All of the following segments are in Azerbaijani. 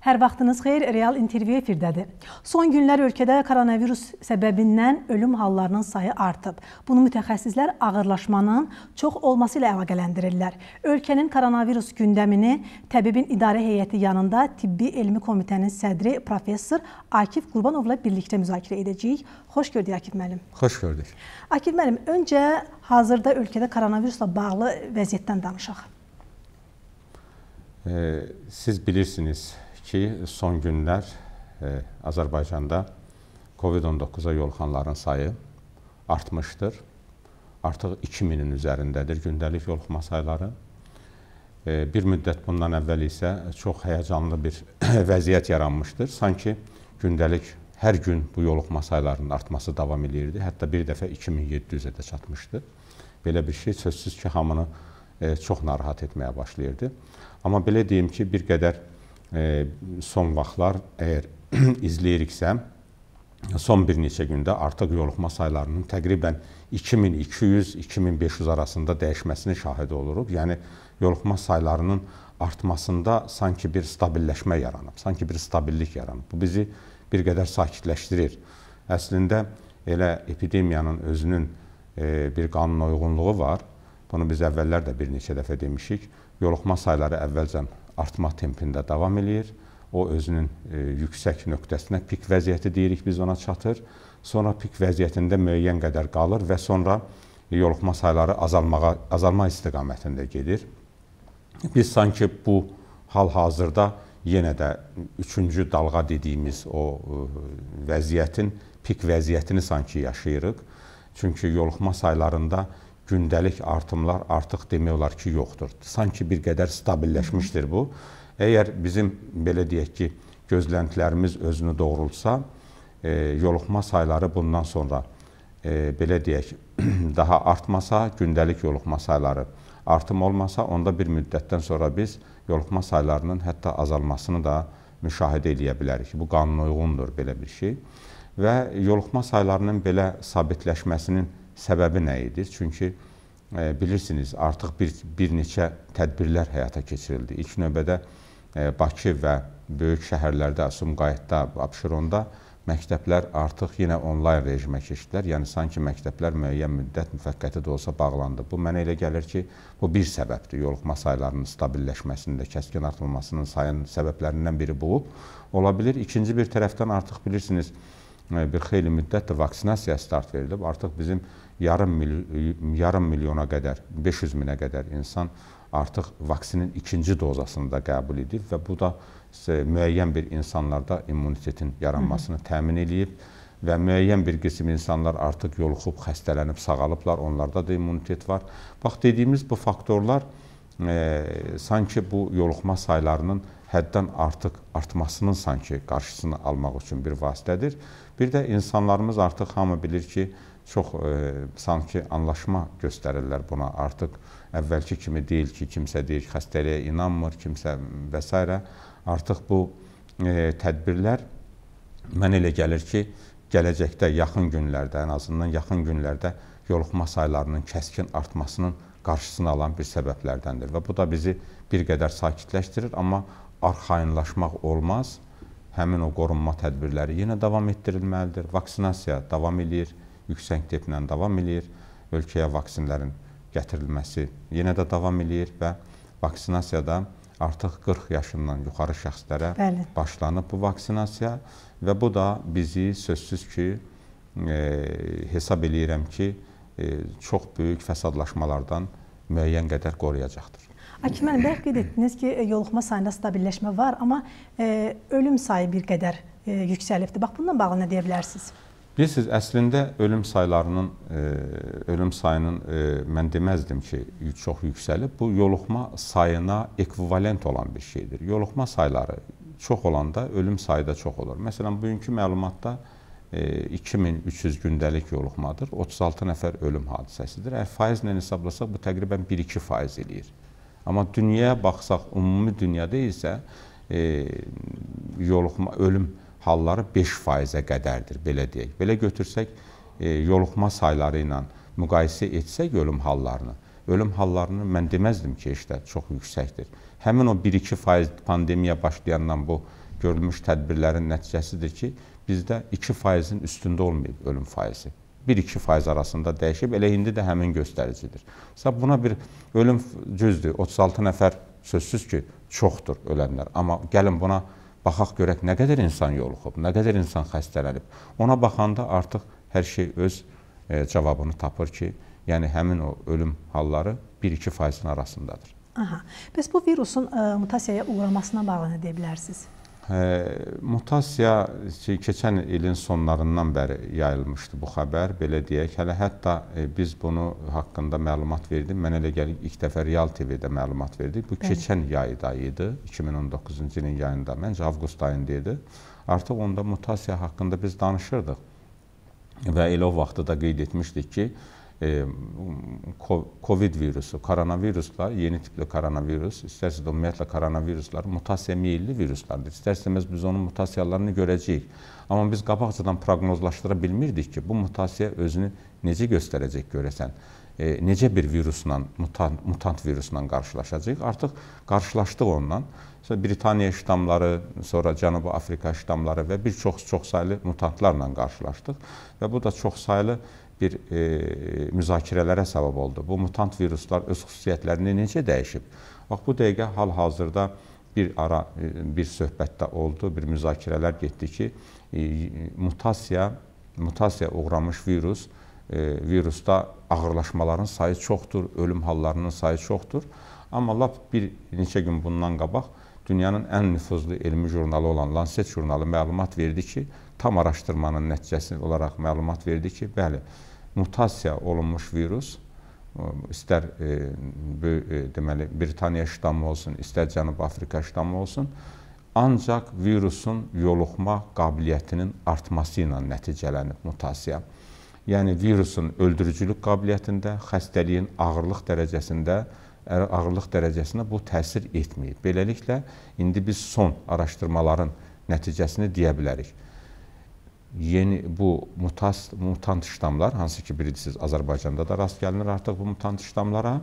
Hər vaxtınız xeyir, Real intervyu efirdədir. Son günlər ölkədə koronavirus səbəbindən ölüm hallarının sayı artıb. Bunu mütəxəssislər ağırlaşmanın çox olması ilə əlaqələndirirlər. Ölkənin koronavirus gündəmini Təbibin İdarə Heyəti yanında Tibbi Elmi Komitənin sədri professor Akif Qurbanovla birlikdə müzakirə edəcəyik. Xoş gördük Akif müəllim. Xoş gördük. Akif müəllim, öncə hazırda ölkədə koronavirusla bağlı vəziyyətdən danışaq. Siz bilirsiniz, ki, son günlər e, Azərbaycanda COVID-19-a yolxanların sayı artmışdır. Artıq 2000-in üzərindədir gündəlik yolxuma sayları. E, bir müddət bundan əvvəl isə çox həyəcanlı bir vəziyyət yaranmışdır. Sanki gündəlik hər gün bu yoluxma saylarının artması davam edirdi. Hətta bir dəfə 2700-ə də çatmışdı. Belə bir şey sözsüz ki, hamını e, çox narahat etməyə başlayırdı. Amma belə deyim ki, bir qədər son vaxtlar əgər izləyiriksə, son bir neçə gündə artıq yoluxma saylarının təqribən 2200-2500 arasında dəyişməsini şahid oluruq. Yəni yoluxma saylarının artmasında sanki bir stabilləşmə yaranıb, sanki bir stabillik yaranıb. Bu bizi bir qədər sakitləşdirir. Əslində elə epidemiyanın özünün e, bir qanuna uyğunluğu var. Bunu biz əvvəllər də bir neçə dəfə demişik. Yoluxma sayları əvvəlcən artma tempində davam eləyir. O özünün e, yüksək nöqtəsinə, pik vəziyyəti deyirik biz ona çatır. Sonra pik vəziyyətində müəyyən qədər qalır və sonra yoluxma sayları azalmağa, azalma istiqamətində gedir. Biz sanki bu hal-hazırda yenə də üçüncü dalğa dediyimiz o e, vəziyyətin pik vəziyyətini sanki yaşayırıq. Çünki yoluxma saylarında gündəlik artımlar artıq demək olar ki, yoxdur. Sanki bir qədər stabilləşmişdir bu. Əgər bizim belə deyək ki, gözləntilərimiz özünü doğrultsa, e, yoluxma sayları bundan sonra e, belə deyək, daha artmasa, gündəlik yoluxma sayları artım olmasa, onda bir müddətdən sonra biz yoluxma saylarının hətta azalmasını da müşahidə edə bilərik. Bu qanuna uyğundur belə bir şey və yoluxma saylarının belə sabitləşməsinin Səbəbi nə idi? Çünki e, bilirsiniz, artıq bir, bir neçə tədbirlər həyata keçirildi. İlk növbədə e, Bakı və böyük şəhərlərdə, Sumqayıtda, Abşeronda məktəblər artıq yenə onlayn rejimə keçdilər. Yəni sanki məktəblər müəyyən müddət müvəqqəti də olsa bağlandı. Bu mənə elə gəlir ki, bu bir səbəbdir. Yoluxma saylarının stabilləşməsində, kəskin artmamasının sayının səbəblərindən biri bu ola bilər. İkinci bir tərəfdən artıq bilirsiniz, bir xeyli müddətdir vaksinasiya start verilib. Artıq bizim yarım, mil yarım milyona qədər, 500 minə qədər insan artıq vaksinin ikinci dozasını da qəbul edib və bu da e, müəyyən bir insanlarda immunitetin yaranmasını Hı -hı. təmin edib və müəyyən bir qism insanlar artıq yoluxub, xəstələnib, sağalıblar, onlarda da immunitet var. Bax, dediyimiz bu faktorlar e, sanki bu yoluxma saylarının həddən artıq artmasının sanki qarşısını almaq üçün bir vasitədir. Bir də insanlarımız artıq hamı bilir ki, çox e, sanki anlaşma göstərirlər buna. Artıq əvvəlki kimi deyil ki, kimsə deyir ki, xəstəliyə inanmır, kimsə və s. Artıq bu e, tədbirlər mənə elə gəlir ki, gələcəkdə yaxın günlərdə, ən azından yaxın günlərdə yoluxma saylarının kəskin artmasının qarşısını alan bir səbəblərdəndir və bu da bizi bir qədər sakitləşdirir, amma arxayınlaşmaq olmaz. Həmin o qorunma tədbirləri yenə davam etdirilməlidir. Vaksinasiya davam eləyir, yüksək templə davam eləyir. Ölkəyə vaksinlərin gətirilməsi yenə də davam eləyir və vaksinasiyada artıq 40 yaşından yuxarı şəxslərə Bəli. başlanıb bu vaksinasiya və bu da bizi sözsüz ki, e, hesab eləyirəm ki, E, çox böyük fəsadlaşmalardan müəyyən qədər qoruyacaqdır. Akimən bəy qeyd etdiniz ki, e, yoluxma sayında stabilləşmə var, amma e, ölüm sayı bir qədər e, yüksəlibdir. Bax bununla bağlı nə deyə bilərsiniz? Bilirsiniz, əslində ölüm saylarının e, ölüm sayının e, mən deməzdim ki, çox yüksəlib. Bu yoluxma sayına ekvivalent olan bir şeydir. Yoluxma sayları çox olanda ölüm sayı da çox olur. Məsələn, bugünkü məlumatda e, 2300 e, gündəlik yoluxmadır, 36 nəfər ölüm hadisəsidir. Əgər faizlə hesablasaq, bu təqribən 1-2 faiz eləyir. Amma dünyaya baxsaq, ümumi dünyada isə e, yoluxma, ölüm halları 5 faizə qədərdir, belə deyək. Belə götürsək, e, yoluxma sayları ilə müqayisə etsək ölüm hallarını, ölüm hallarını mən deməzdim ki, işdə çox yüksəkdir. Həmin o 1-2 faiz pandemiya başlayandan bu görülmüş tədbirlərin nəticəsidir ki, bizdə 2 faizin üstündə olmayıb ölüm faizi. 1-2 faiz arasında dəyişib, elə indi də həmin göstəricidir. Məsələn, buna bir ölüm cüzdür, 36 nəfər sözsüz ki, çoxdur ölənlər. Amma gəlin buna baxaq görək nə qədər insan yoluxub, nə qədər insan xəstələnib. Ona baxanda artıq hər şey öz e, cavabını tapır ki, yəni həmin o ölüm halları 1-2 faizin arasındadır. Aha. Bəs bu virusun ə, e, mutasiyaya uğramasına bağlı nə deyə bilərsiniz? Hə, mutasiya keçən ilin sonlarından bəri yayılmışdı bu xəbər, belə deyək. Hələ hətta e, biz bunu haqqında məlumat verdim. Mənə elə gəlir ilk dəfə Real TV-də məlumat verdik. Bu Bəli. keçən yayda idi, 2019-cu ilin yayında, məncə avqust ayında idi. Artıq onda mutasiya haqqında biz danışırdıq və elə o vaxtda da qeyd etmişdik ki, e, COVID virusu, koronaviruslar, yeni tipli koronavirus, istərsə də ümumiyyətlə koronaviruslar mutasiya meyilli viruslardır. İstərsəmiz biz onun mutasiyalarını görəcəyik. Amma biz qabaqcadan proqnozlaşdıra bilmirdik ki, bu mutasiya özünü necə göstərəcək görəsən. E, necə bir virusla, mutant, mutant virusla qarşılaşacaq? Artıq qarşılaşdıq ondan. Sonra Britaniya ştamları, sonra Cənubi Afrika ştamları və bir çox çoxsaylı mutantlarla qarşılaşdıq və bu da çoxsaylı saylı bir e, müzakirələrə səbəb oldu. Bu mutant viruslar öz xüsusiyyətlərini necə dəyişib? Bax bu dəqiqə hal-hazırda bir ara e, bir söhbətdə oldu, bir müzakirələr getdi ki, e, mutasiya mutasiya uğramış virus e, virusda ağırlaşmaların sayı çoxdur, ölüm hallarının sayı çoxdur. Amma lap bir neçə gün bundan qabaq dünyanın ən nüfuzlu elmi jurnalı olan Lancet jurnalı məlumat verdi ki, tam araşdırmanın nəticəsi olaraq məlumat verdi ki, bəli, mutasiya olunmuş virus istər e, e, deməli Britaniya ştamı olsun, istər Cənub Afrika ştamı olsun, ancaq virusun yoluxma qabiliyyətinin artması ilə nəticələnib mutasiya. Yəni virusun öldürücülük qabiliyyətində, xəstəliyin ağırlıq dərəcəsində ağırlıq dərəcəsinə bu təsir etməyib. Beləliklə indi biz son araşdırmaların nəticəsini deyə bilərik yeni bu mutas, mutant ştamlar, hansı ki bilirsiniz Azərbaycanda da rast gəlinir artıq bu mutant ştamlara.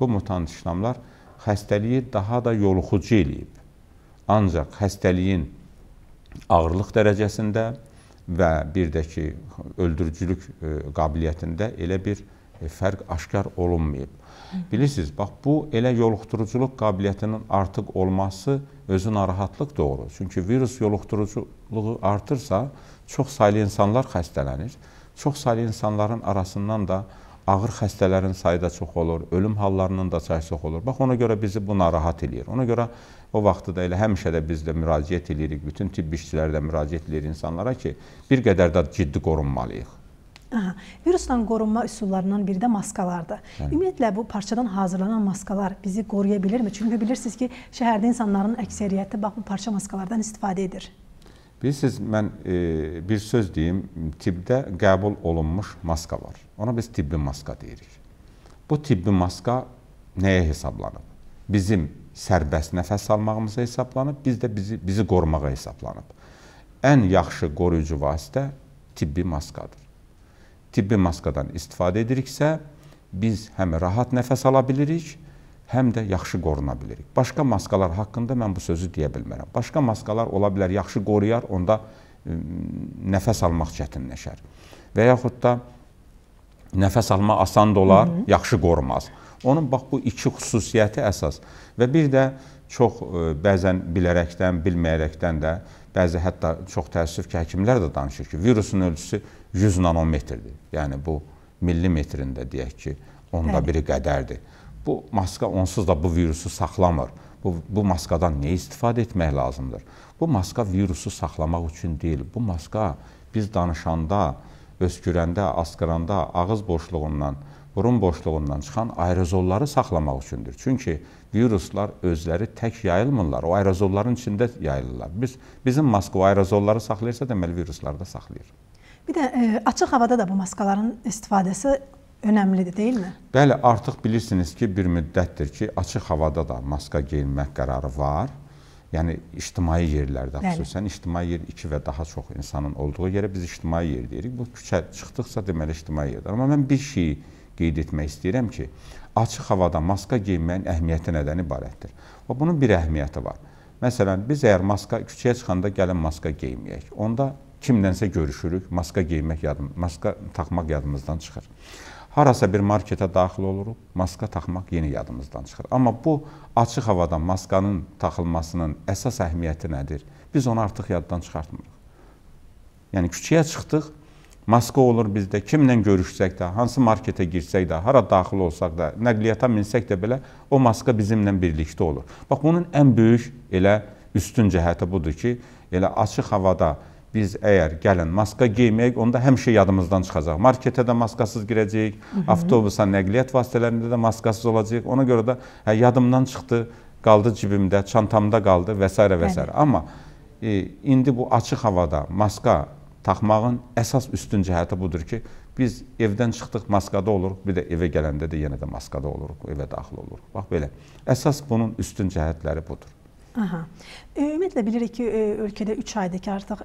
Bu mutant ştamlar xəstəliyi daha da yoluxucu eləyib. Ancaq xəstəliyin ağırlıq dərəcəsində və bir də ki öldürücülük e, qabiliyyətində elə bir e, fərq aşkar olunmayıb. Bilirsiniz, bax bu elə yoluxturuculuq qabiliyyətinin artıq olması özü narahatlıq doğurur. Çünki virus yoluxturuculuğu artırsa, çox saylı insanlar xəstələnir. Çox saylı insanların arasından da ağır xəstələrin sayı da çox olur, ölüm hallarının da sayı çox olur. Bax, ona görə bizi bu narahat eləyir. Ona görə o vaxtı da elə həmişə də biz də müraciət eləyirik, bütün tibb işçiləri də müraciət eləyir insanlara ki, bir qədər də ciddi qorunmalıyıq. Aha, virusdan qorunma üsullarından biri də maskalardır. Yəni. Ümumiyyətlə bu parçadan hazırlanan maskalar bizi qoruya bilirmi? Çünki bilirsiniz ki, şəhərdə insanların əksəriyyəti bax bu parça maskalardan istifadə edir. Bilirsiniz, mən e, bir söz deyim, tibbdə qəbul olunmuş maska var. Ona biz tibbi maska deyirik. Bu tibbi maska nəyə hesablanıb? Bizim sərbəst nəfəs almağımıza hesablanıb, biz də bizi, bizi qorumağa hesablanıb. Ən yaxşı qoruyucu vasitə tibbi maskadır. Tibbi maskadan istifadə ediriksə, biz həm rahat nəfəs ala bilirik, həm də yaxşı qoruna bilirik. Başqa maskalar haqqında mən bu sözü deyə bilmərəm. Başqa maskalar ola bilər yaxşı qoruyar, onda nəfəs almaq çətinləşər. Və yaxud da nəfəs alma asan da olar, Hı -hı. yaxşı qorumaz. Onun bax bu iki xüsusiyyəti əsas. Və bir də çox bəzən bilərəkdən, bilməyərəkdən də bəzi hətta çox təəssüf ki, həkimlər də danışır ki, virusun ölçüsü 100 nanometrdir. Yəni bu millimetrində deyək ki, onda biri qədərdir. Bu maska onsuz da bu virusu saxlamır. Bu, bu maskadan nə istifadə etmək lazımdır? Bu maska virusu saxlamaq üçün deyil. Bu maska biz danışanda, öskürəndə, asqıranda, ağız boşluğundan, burun boşluğundan çıxan aerozolları saxlamaq üçündür. Çünki viruslar özləri tək yayılmırlar, o aerozolların içində yayılırlar. Biz, bizim maska o aerozolları saxlayırsa, deməli virusları da saxlayır. Bir də ə, e, açıq havada da bu maskaların istifadəsi önəmlidir, deyilmi? Bəli, artıq bilirsiniz ki, bir müddətdir ki, açıq havada da maska geyinmək qərarı var. Yəni ictimai yerlərdə, Bəli. xüsusən ictimai yer 2 və daha çox insanın olduğu yerə biz ictimai yer deyirik. Bu küçə çıxdıqca deməli ictimai yerdir. Amma mən bir şeyi qeyd etmək istəyirəm ki, açıq havada maska geyinməyin əhəmiyyəti nədən ibarətdir? Və bunun bir əhəmiyyəti var. Məsələn, biz əgər maska küçəyə çıxanda gəlin maska geyməyək. Onda kimdənsə görüşürük, maska geyinmək yadım, maska taxmaq yadımızdan çıxır. Harasa bir marketə daxil oluruq, maska taxmaq yenə yadımızdan çıxır. Amma bu açıq havada maskanın taxılmasının əsas əhəmiyyəti nədir? Biz onu artıq yaddan çıxartmırıq. Yəni küçəyə çıxdıq, maska olur bizdə. Kimlə görüşsək də, hansı marketə girsək də, hara daxil olsaq da, nəqliyyata minsək də belə o maska bizimlə birlikdə olur. Bax bunun ən böyük elə üstün cəhəti budur ki, elə açıq havada Biz əgər gəlin maska geyməyək, onda həmişə yadımızdan çıxacaq. Marketə də maskasız girəcəyik, Hı -hı. avtobusa, nəqliyyat vasitələrində də maskasız olacağıq. Ona görə də hə, yadımdan çıxdı, qaldı cibimdə, çantamda qaldı və s. və s. Amma e, indi bu açıq havada maska taxmağın əsas üstün cəhəti budur ki, biz evdən çıxdıq maskada oluruq, bir də evə gələndə də yenə də maskada oluruq, evə daxil oluruq. Bax belə. Əsas bunun üstün cəhətləri budur. Aha. Ümumiyyətlə bilirik ki, ölkədə 3 aydır ki, artıq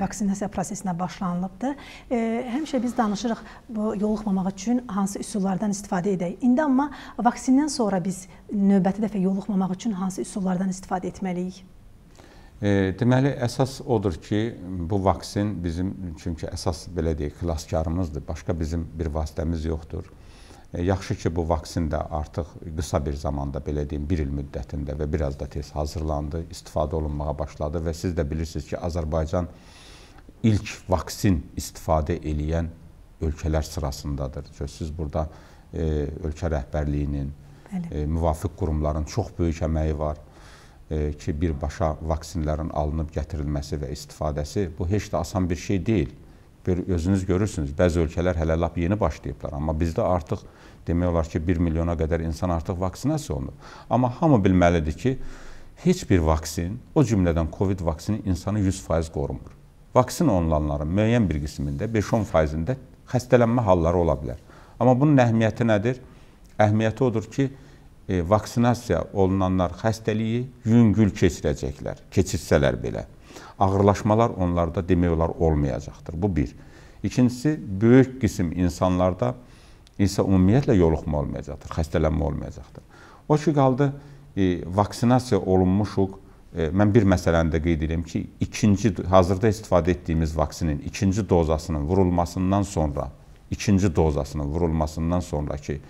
vaksinasiya prosesinə başlanılıbdır. Həmişə biz danışırıq bu yoluxmamaq üçün hansı üsullardan istifadə edək. İndi amma vaksindən sonra biz növbəti dəfə yoluxmamaq üçün hansı üsullardan istifadə etməliyik? Deməli, əsas odur ki, bu vaksin bizim, çünki əsas belə deyək, klaskarımızdır. Başqa bizim bir vasitəmiz yoxdur. E, yaxşı ki, bu vaksin də artıq qısa bir zamanda, belə deyim, 1 il müddətində və biraz da tez hazırlandı, istifadə olunmağa başladı və siz də bilirsiniz ki, Azərbaycan ilk vaksin istifadə eləyən ölkələr sırasındadır. Siz burada e, ölkə rəhbərliyinin, e, müvafiq qurumların çox böyük əməyi var e, ki, birbaşa vaksinlərin alınıb gətirilməsi və istifadəsi bu heç də asan bir şey deyil bir özünüz görürsünüz, bəzi ölkələr hələ lap yeni başlayıblar, amma bizdə artıq demək olar ki, 1 milyona qədər insan artıq vaksinasiya olunub. Amma hamı bilməlidir ki, heç bir vaksin, o cümlədən COVID vaksini insanı 100% qorumur. Vaksin olunanların müəyyən bir qismində, 5-10%-də xəstələnmə halları ola bilər. Amma bunun əhəmiyyəti nədir? Əhəmiyyəti odur ki, e, vaksinasiya olunanlar xəstəliyi yüngül keçirəcəklər, keçirsələr belə ağırlaşmalar onlarda demək olar olmayacaqdır. Bu bir. İkincisi, böyük qism insanlarda isə ümumiyyətlə yoluxma olmayacaqdır, xəstələnmə olmayacaqdır. O ki, qaldı, e, vaksinasiya olunmuşuq. E, mən bir məsələni də qeyd edeyim ki, ikinci, hazırda istifadə etdiyimiz vaksinin ikinci dozasının vurulmasından sonra, ikinci dozasının vurulmasından sonraki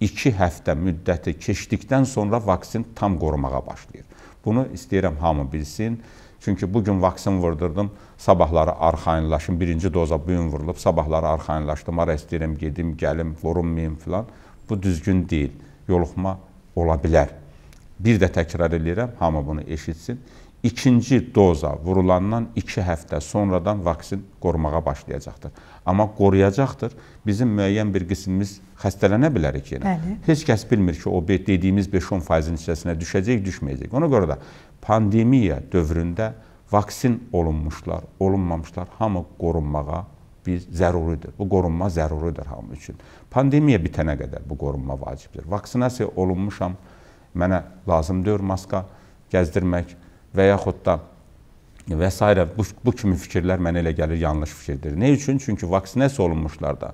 iki həftə müddəti keçdikdən sonra vaksin tam qorumağa başlayır. Bunu istəyirəm hamı bilsin. Çünki bugün vaksin vurdurdum, sabahları arxayınlaşım, birinci doza bugün vurulub, sabahları arxayınlaşdım, ara istəyirəm, gedim, gəlim, vurunmayım filan. Bu düzgün deyil, yoluxma ola bilər. Bir də təkrar edirəm, hamı bunu eşitsin ikinci doza vurulandan 2 həftə sonradan vaksin qorumağa başlayacaqdır. Amma qoruyacaqdır. Bizim müəyyən bir qismimiz xəstələnə bilərik yenə. Yəni. Bəli. Heç kəs bilmir ki, o dediyimiz 5-10%-in içərisinə düşəcək, düşməyəcək. Ona görə də pandemiya dövründə vaksin olunmuşlar, olunmamışlar hamı qorunmağa bir zəruridir. Bu qorunma zəruridir hamı üçün. Pandemiya bitənə qədər bu qorunma vacibdir. Vaksinasiya olunmuşam, mənə lazım deyil maska gəzdirmək, və yaxud da və s. Bu, bu kimi fikirlər mənə elə gəlir yanlış fikirdir. Nə üçün? Çünki vaksinasiya olunmuşlarda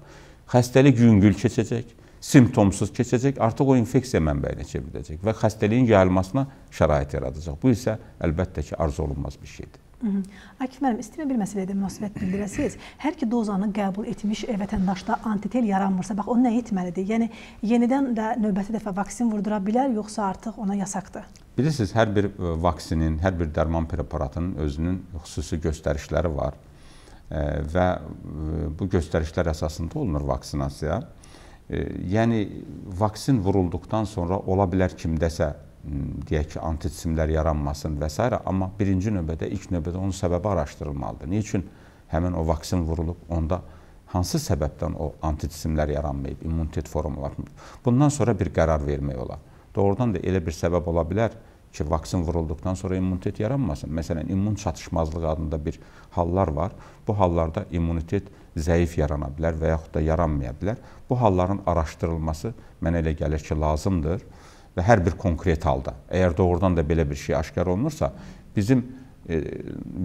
xəstəlik yüngül keçəcək, simptomsuz keçəcək, artıq o infeksiya mənbəyinə çevriləcək və xəstəliyin yayılmasına şərait yaradacaq. Bu isə əlbəttə ki, arzu olunmaz bir şeydir. Akif müəllim, istəyirəm bir məsələyə də münasibət bildirəsiniz. Hər ki dozanı qəbul etmiş vətəndaşda antitel yaranmırsa, bax o nə etməlidir? Yəni yenidən də növbəti dəfə vaksin vurdura bilər, yoxsa artıq ona yasaqdır? Bilirsiniz, hər bir e, vaksinin, hər bir dərman preparatının özünün xüsusi göstərişləri var. E, və e, bu göstərişlər əsasında olunur vaksinasiya. Yəni vaksin vurulduqdan sonra ola bilər kimdəsə deyək ki, antitsimlər yaranmasın və s. Amma birinci növbədə, ilk növbədə onun səbəbi araşdırılmalıdır. Niyə həmin o vaksin vurulub, onda hansı səbəbdən o antitsimlər yaranmayıb, immunitet formalarmıyıb? Bundan sonra bir qərar vermək olar. Doğrudan da elə bir səbəb ola bilər ki, vaksin vurulduqdan sonra immunitet yaranmasın. Məsələn, immun çatışmazlığı adında bir hallar var. Bu hallarda immunitet zəif yarana bilər və yaxud da yaranmaya bilər. Bu halların araşdırılması mənə elə gəlir ki, lazımdır və hər bir konkret halda əgər doğrudan da belə bir şey aşkar olunursa, bizim e,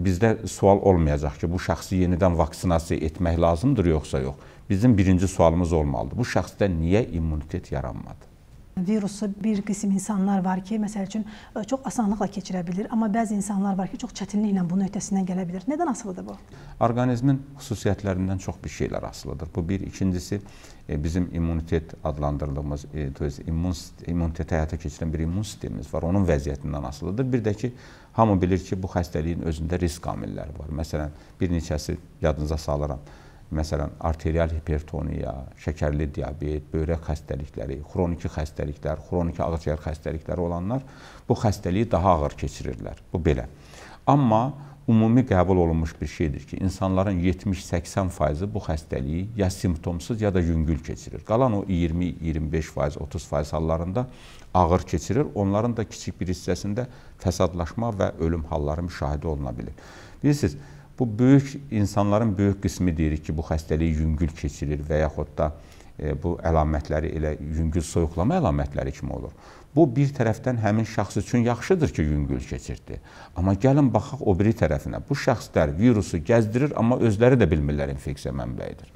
bizdə sual olmayacaq ki, bu şəxsi yenidən vaksinasiya etmək lazımdır yoxsa yox. Bizim birinci sualımız olmalıdır. Bu şəxsdə niyə immunitet yaranmadı? Virusu bir qism insanlar var ki, məsəl üçün e, çox asanlıqla keçirə bilir, amma bəzi insanlar var ki, çox çətinliklə bunun öhdəsindən gələ bilir. Nədən asılıdır bu? Orqanizmin xüsusiyyətlərindən çox bir şeylər asılıdır. Bu bir, ikincisi e, bizim immunitet adlandırdığımız, yəni e, immun immunitetə həyata keçirən bir immun sistemimiz var. Onun vəziyyətindən asılıdır. Bir də ki, hamı bilir ki, bu xəstəliyin özündə risk amilləri var. Məsələn, bir neçəsi yadınıza salıram. Məsələn, arterial hipertoniya, şəkərli diabet, böyrək xəstəlikləri, xroniki xəstəliklər, xroniki ağciyər xəstəlikləri olanlar bu xəstəliyi daha ağır keçirirlər. Bu belə. Amma ümumi qəbul olunmuş bir şeydir ki, insanların 70-80%-ı bu xəstəliyi ya simptomsuz, ya da yüngül keçirir. Qalan o 20-25%, 30% hallarında ağır keçirir. Onların da kiçik bir hissəsində fəsadlaşma və ölüm halları müşahidə oluna bilir. Bilirsiniz, Bu böyük insanların böyük qismi deyirik ki, bu xəstəliyi yüngül keçirir və yaxud da e, bu əlamətləri elə yüngül soyuqlama əlamətləri kimi olur. Bu bir tərəfdən həmin şəxs üçün yaxşıdır ki, yüngül keçirdi. Amma gəlin baxaq o biri tərəfinə. Bu şəxslər virusu gəzdirir, amma özləri də bilmirlər infeksiya mənbəyidir.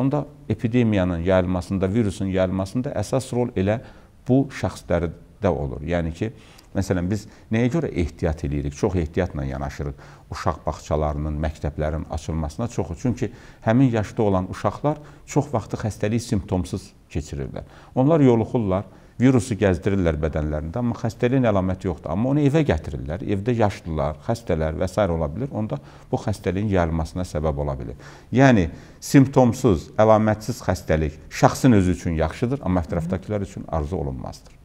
Onda epidemiyanın yayılmasında, virusun yayılmasında əsas rol elə bu şəxslərdə olur. Yəni ki, Məsələn, biz nəyə görə ehtiyat eləyirik? Çox ehtiyatla yanaşırıq. Uşaq bağçalarının, məktəblərin açılmasına çox. Çünki həmin yaşda olan uşaqlar çox vaxtı xəstəlik simptomsuz keçirirlər. Onlar yoluxurlar, virusu gəzdirirlər bədənlərində, amma xəstəliyin əlaməti yoxdur. Amma onu evə gətirirlər. Evdə yaşlılar, xəstələr və s. ola bilər. Onda bu xəstəliyin yayılmasına səbəb ola bilər. Yəni simptomsuz, əlamətsiz xəstəlik şəxsin özü üçün yaxşıdır, amma ətrafdakılar üçün arzu olunmazdır.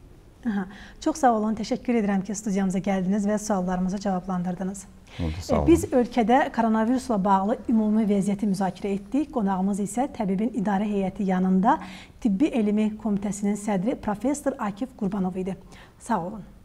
Aha. Çox sağ olun. Təşəkkür edirəm ki, studiyamıza gəldiniz və suallarımızı cavablandırdınız. E, biz ölkədə koronavirusla bağlı ümumi vəziyyəti müzakirə etdik. Qonağımız isə təbibin idarə heyəti yanında Tibbi Elmi Komitəsinin sədri professor Akif Qurbanov idi. Sağ olun.